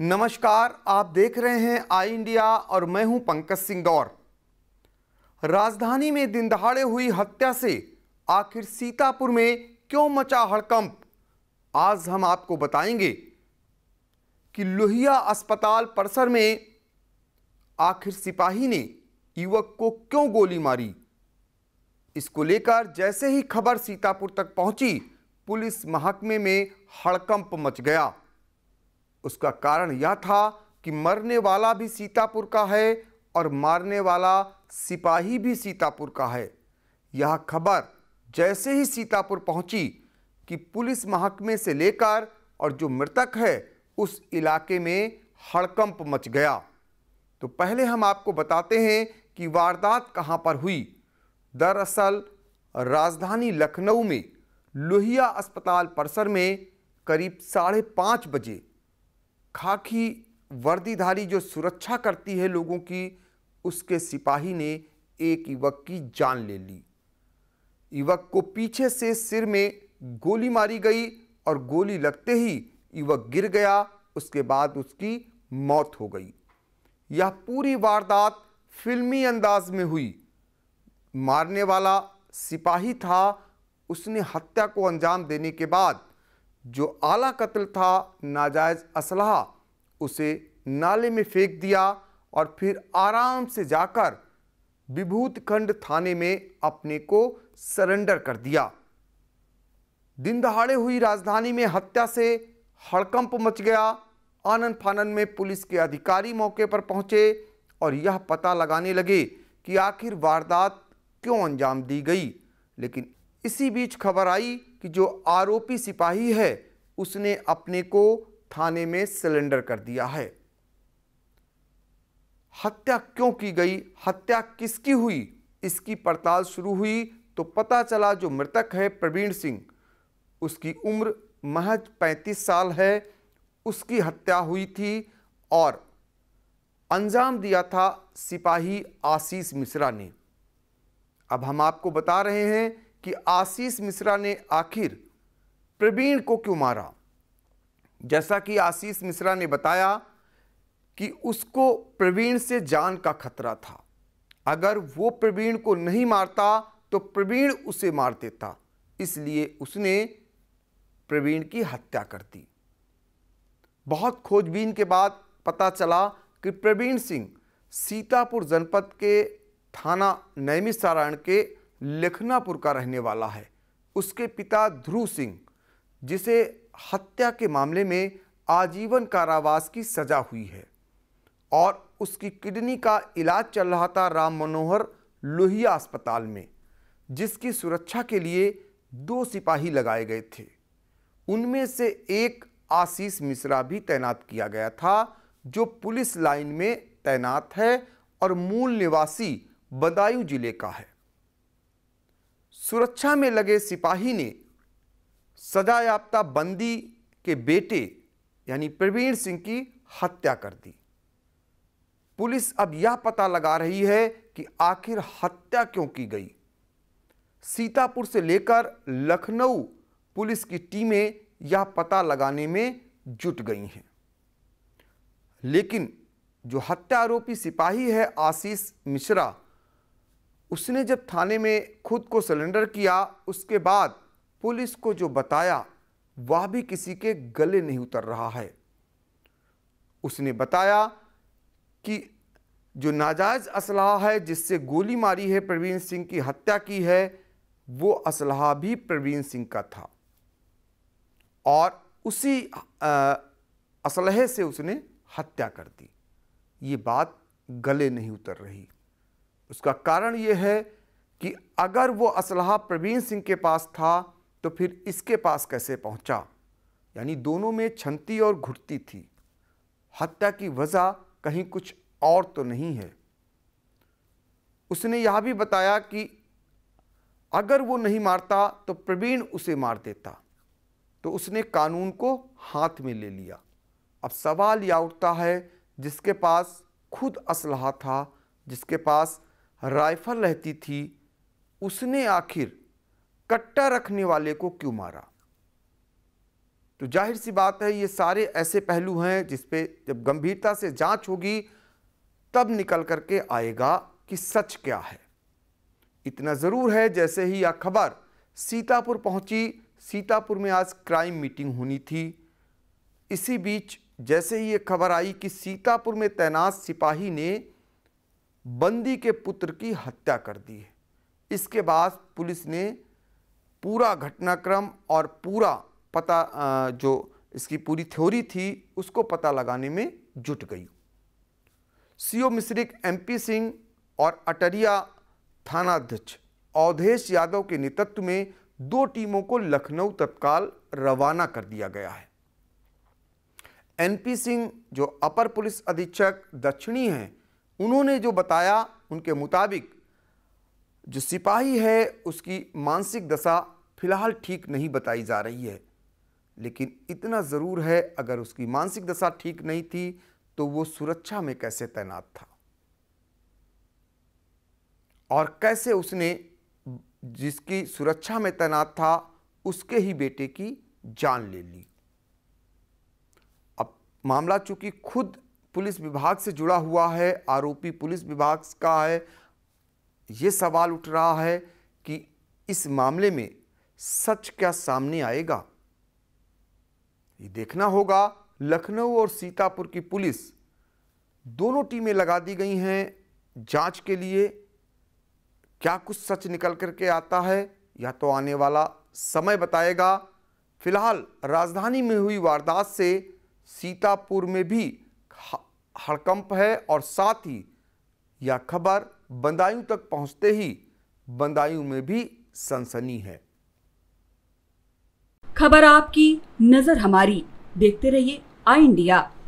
नमस्कार आप देख रहे हैं आई इंडिया और मैं हूं पंकज सिंह गौर राजधानी में दिन दहाड़े हुई हत्या से आखिर सीतापुर में क्यों मचा हड़कंप आज हम आपको बताएंगे कि लोहिया अस्पताल परिसर में आखिर सिपाही ने युवक को क्यों गोली मारी इसको लेकर जैसे ही खबर सीतापुर तक पहुंची पुलिस महकमे में हड़कंप मच गया उसका कारण यह था कि मरने वाला भी सीतापुर का है और मारने वाला सिपाही भी सीतापुर का है यह खबर जैसे ही सीतापुर पहुंची कि पुलिस महकमे से लेकर और जो मृतक है उस इलाके में हड़कंप मच गया तो पहले हम आपको बताते हैं कि वारदात कहां पर हुई दरअसल राजधानी लखनऊ में लोहिया अस्पताल परिसर में करीब साढ़े पाँच बजे खाकी वर्दीधारी जो सुरक्षा करती है लोगों की उसके सिपाही ने एक युवक की जान ले ली युवक को पीछे से सिर में गोली मारी गई और गोली लगते ही युवक गिर गया उसके बाद उसकी मौत हो गई यह पूरी वारदात फिल्मी अंदाज में हुई मारने वाला सिपाही था उसने हत्या को अंजाम देने के बाद जो आला कत्ल था नाजायज़ असलहा उसे नाले में फेंक दिया और फिर आराम से जाकर विभूतखंड थाने में अपने को सरेंडर कर दिया दिन दहाड़े हुई राजधानी में हत्या से हड़कंप मच गया आनंद फानन में पुलिस के अधिकारी मौके पर पहुंचे और यह पता लगाने लगे कि आखिर वारदात क्यों अंजाम दी गई लेकिन इसी बीच खबर आई कि जो आरोपी सिपाही है उसने अपने को थाने में सिलेंडर कर दिया है हत्या क्यों की गई हत्या किसकी हुई इसकी पड़ताल शुरू हुई तो पता चला जो मृतक है प्रवीण सिंह उसकी उम्र महज 35 साल है उसकी हत्या हुई थी और अंजाम दिया था सिपाही आशीष मिश्रा ने अब हम आपको बता रहे हैं कि आशीष मिश्रा ने आखिर प्रवीण को क्यों मारा जैसा कि आशीष मिश्रा ने बताया कि उसको प्रवीण से जान का खतरा था अगर वो प्रवीण को नहीं मारता तो प्रवीण उसे मार देता इसलिए उसने प्रवीण की हत्या कर दी बहुत खोजबीन के बाद पता चला कि प्रवीण सिंह सीतापुर जनपद के थाना सारायण के लखनापुर का रहने वाला है उसके पिता ध्रुव सिंह जिसे हत्या के मामले में आजीवन कारावास की सजा हुई है और उसकी किडनी का इलाज चल रहा था राम मनोहर लोहिया अस्पताल में जिसकी सुरक्षा के लिए दो सिपाही लगाए गए थे उनमें से एक आशीष मिश्रा भी तैनात किया गया था जो पुलिस लाइन में तैनात है और मूल निवासी बदायूं जिले का है सुरक्षा में लगे सिपाही ने सजायाफ्ता बंदी के बेटे यानी प्रवीण सिंह की हत्या कर दी पुलिस अब यह पता लगा रही है कि आखिर हत्या क्यों की गई सीतापुर से लेकर लखनऊ पुलिस की टीमें यह पता लगाने में जुट गई हैं लेकिन जो हत्या आरोपी सिपाही है आशीष मिश्रा उसने जब थाने में खुद को सरेंडर किया उसके बाद पुलिस को जो बताया वह भी किसी के गले नहीं उतर रहा है उसने बताया कि जो नाजायज़ असलाह है जिससे गोली मारी है प्रवीण सिंह की हत्या की है वो असलाह भी प्रवीण सिंह का था और उसी असलहे से उसने हत्या कर दी ये बात गले नहीं उतर रही उसका कारण यह है कि अगर वो असलाह प्रवीण सिंह के पास था तो फिर इसके पास कैसे पहुंचा? यानी दोनों में छंती और घुटती थी हत्या की वजह कहीं कुछ और तो नहीं है उसने यह भी बताया कि अगर वो नहीं मारता तो प्रवीण उसे मार देता तो उसने कानून को हाथ में ले लिया अब सवाल यह उठता है जिसके पास खुद असलाह था जिसके पास राइफल रहती थी उसने आखिर कट्टा रखने वाले को क्यों मारा तो जाहिर सी बात है ये सारे ऐसे पहलू हैं जिस पे जब गंभीरता से जांच होगी तब निकल करके आएगा कि सच क्या है इतना ज़रूर है जैसे ही यह खबर सीतापुर पहुंची सीतापुर में आज क्राइम मीटिंग होनी थी इसी बीच जैसे ही ये खबर आई कि सीतापुर में तैनात सिपाही ने बंदी के पुत्र की हत्या कर दी है इसके बाद पुलिस ने पूरा घटनाक्रम और पूरा पता जो इसकी पूरी थ्योरी थी उसको पता लगाने में जुट गई सीओ मिश्रिक एमपी सिंह और अटरिया थानाध्यक्ष अवधेश यादव के नेतृत्व में दो टीमों को लखनऊ तत्काल रवाना कर दिया गया है एनपी सिंह जो अपर पुलिस अधीक्षक दक्षिणी हैं उन्होंने जो बताया उनके मुताबिक जो सिपाही है उसकी मानसिक दशा फिलहाल ठीक नहीं बताई जा रही है लेकिन इतना ज़रूर है अगर उसकी मानसिक दशा ठीक नहीं थी तो वो सुरक्षा में कैसे तैनात था और कैसे उसने जिसकी सुरक्षा में तैनात था उसके ही बेटे की जान ले ली अब मामला चूंकि खुद पुलिस विभाग से जुड़ा हुआ है आरोपी पुलिस विभाग का है ये सवाल उठ रहा है कि इस मामले में सच क्या सामने आएगा ये देखना होगा लखनऊ और सीतापुर की पुलिस दोनों टीमें लगा दी गई हैं जांच के लिए क्या कुछ सच निकल करके आता है या तो आने वाला समय बताएगा फिलहाल राजधानी में हुई वारदात से सीतापुर में भी हड़कंप है और साथ ही यह खबर बंदायूं तक पहुंचते ही बंदायूं में भी सनसनी है खबर आपकी नजर हमारी देखते रहिए आई इंडिया